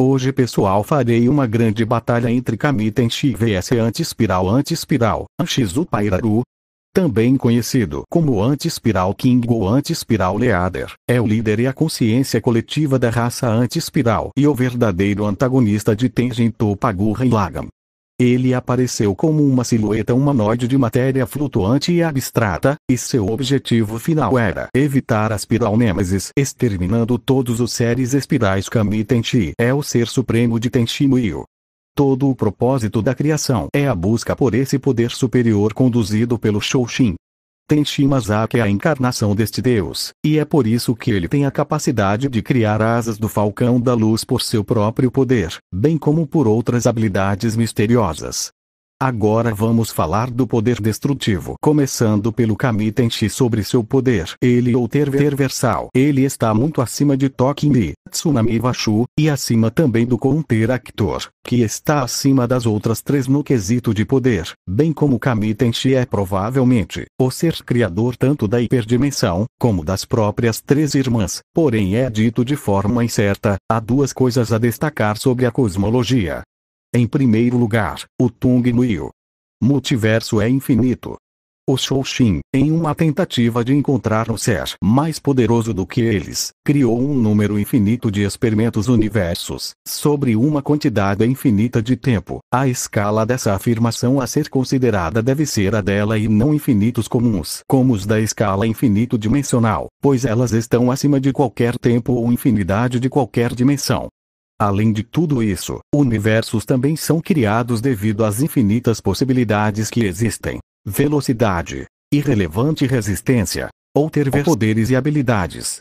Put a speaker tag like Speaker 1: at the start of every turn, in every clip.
Speaker 1: Hoje pessoal farei uma grande batalha entre Kamitenshi vs Antispiral Antispiral, Anshizu Pairaru. Também conhecido como Spiral King ou Spiral Leader, é o líder e a consciência coletiva da raça Spiral e o verdadeiro antagonista de Tenjin Topagurra e Lagam. Ele apareceu como uma silhueta humanoide de matéria flutuante e abstrata, e seu objetivo final era evitar a espiral exterminando todos os seres espirais Kami Tenchi. É o ser supremo de Tenchi Muyo. Todo o propósito da criação é a busca por esse poder superior conduzido pelo Shouxin. Tem Masaki é a encarnação deste deus, e é por isso que ele tem a capacidade de criar asas do falcão da luz por seu próprio poder, bem como por outras habilidades misteriosas. Agora vamos falar do poder destrutivo. Começando pelo Kami Tenshi sobre seu poder. Ele ou versal. Ele está muito acima de Tokimi, Tsunami Vashu, e acima também do Counteractor, que está acima das outras três no quesito de poder. Bem como Kami Tenshi é provavelmente o ser criador tanto da hiperdimensão, como das próprias três irmãs. Porém é dito de forma incerta, há duas coisas a destacar sobre a cosmologia. Em primeiro lugar, o Tung Nuiu. Multiverso é infinito. O Shouxin, em uma tentativa de encontrar um ser mais poderoso do que eles, criou um número infinito de experimentos universos, sobre uma quantidade infinita de tempo. A escala dessa afirmação a ser considerada deve ser a dela e não infinitos comuns, como os da escala infinito dimensional, pois elas estão acima de qualquer tempo ou infinidade de qualquer dimensão. Além de tudo isso, universos também são criados devido às infinitas possibilidades que existem. Velocidade, irrelevante resistência, ou ter poderes e habilidades,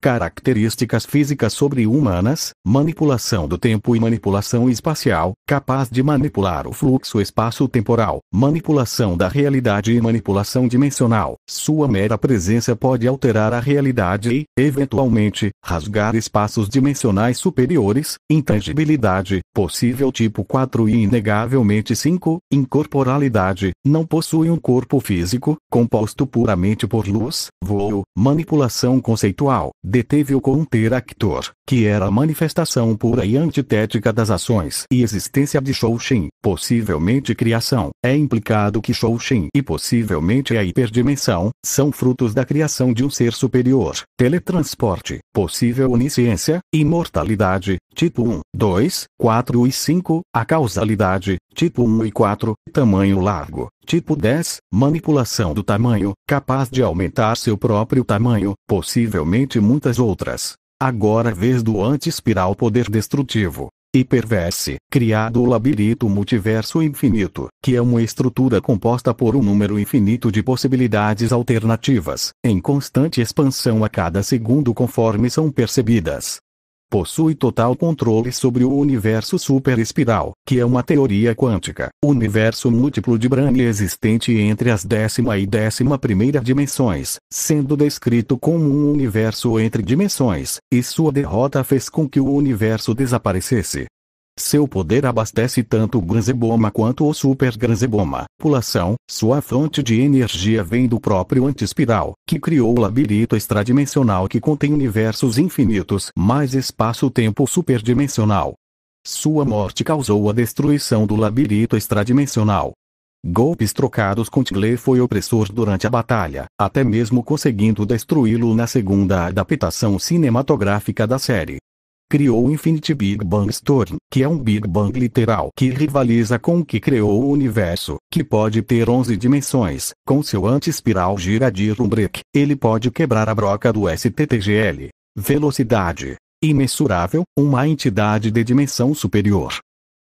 Speaker 1: características físicas sobre-humanas, manipulação do tempo e manipulação espacial, capaz de manipular o fluxo espaço-temporal, manipulação da realidade e manipulação dimensional. Sua mera presença pode alterar a realidade e, eventualmente, rasgar espaços dimensionais superiores, intangibilidade, possível tipo 4 e inegavelmente 5, incorporalidade, não possui um corpo físico, composto puramente por luz, voo, manipulação conceitual, deteve-o com um teractor, que era a manifestação pura e antitética das ações e existência de Shou possivelmente criação, é implicado que Shouxin e possivelmente a hiperdimensão, são frutos da criação de um ser superior, teletransporte, possível onisciência, imortalidade, tipo 1, 2, 4 e 5, a causalidade, tipo 1 e 4, tamanho largo, tipo 10, manipulação do tamanho, capaz de aumentar seu próprio tamanho, possivelmente muitas outras. Agora vez do anti-espiral poder destrutivo, e perverse, criado o labirinto multiverso infinito, que é uma estrutura composta por um número infinito de possibilidades alternativas, em constante expansão a cada segundo conforme são percebidas possui total controle sobre o universo Super Espiral, que é uma teoria quântica, universo múltiplo de Brani existente entre as décima e décima primeira dimensões, sendo descrito como um universo entre dimensões, e sua derrota fez com que o universo desaparecesse, seu poder abastece tanto o Granzeboma quanto o Super Granzeboma. Pulação, sua fonte de energia vem do próprio antispiral, que criou o labirinto extradimensional que contém universos infinitos mais espaço-tempo superdimensional. Sua morte causou a destruição do labirinto extradimensional. Golpes trocados com Tigley foi opressor durante a batalha, até mesmo conseguindo destruí-lo na segunda adaptação cinematográfica da série criou o Infinity Big Bang Storm, que é um Big Bang literal que rivaliza com o que criou o universo, que pode ter 11 dimensões, com seu anti-espiral gira de ele pode quebrar a broca do STTGL. Velocidade imensurável, uma entidade de dimensão superior,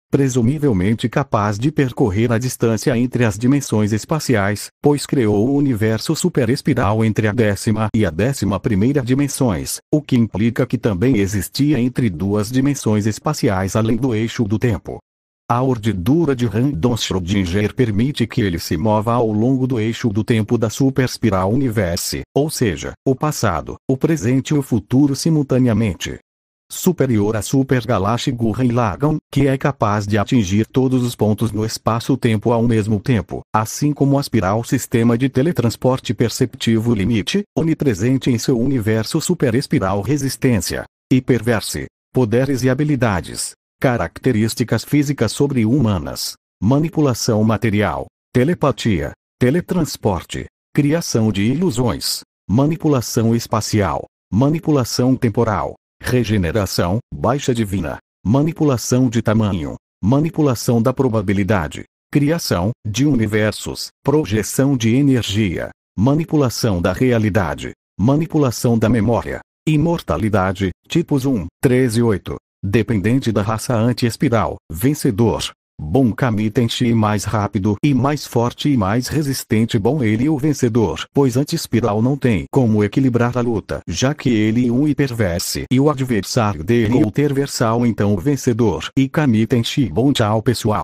Speaker 1: presumivelmente capaz de percorrer a distância entre as dimensões espaciais, pois criou o universo superespiral entre a décima e a décima primeira dimensões, o que implica que também existia entre duas dimensões espaciais além do eixo do tempo. A ordidura de Randon Schrödinger permite que ele se mova ao longo do eixo do tempo da superespiral universo, ou seja, o passado, o presente e o futuro simultaneamente superior à Super Galáxia Gurren Lagann, que é capaz de atingir todos os pontos no espaço-tempo ao mesmo tempo, assim como aspirar ao sistema de teletransporte perceptivo limite, onipresente em seu universo Super Espiral Resistência. Hiperverse. Poderes e habilidades. Características físicas sobre-humanas. Manipulação material. Telepatia. Teletransporte. Criação de ilusões. Manipulação espacial. Manipulação temporal regeneração, baixa divina, manipulação de tamanho, manipulação da probabilidade, criação de universos, projeção de energia, manipulação da realidade, manipulação da memória, imortalidade, tipos 1, 13 e 8. Dependente da raça anti-espiral, vencedor, Bom Kami Tenchi mais rápido e mais forte e mais resistente bom ele o vencedor, pois anti-espiral não tem como equilibrar a luta, já que ele um hiperverse e o adversário dele o terversal então o vencedor e Kami Tenchi bom tchau pessoal.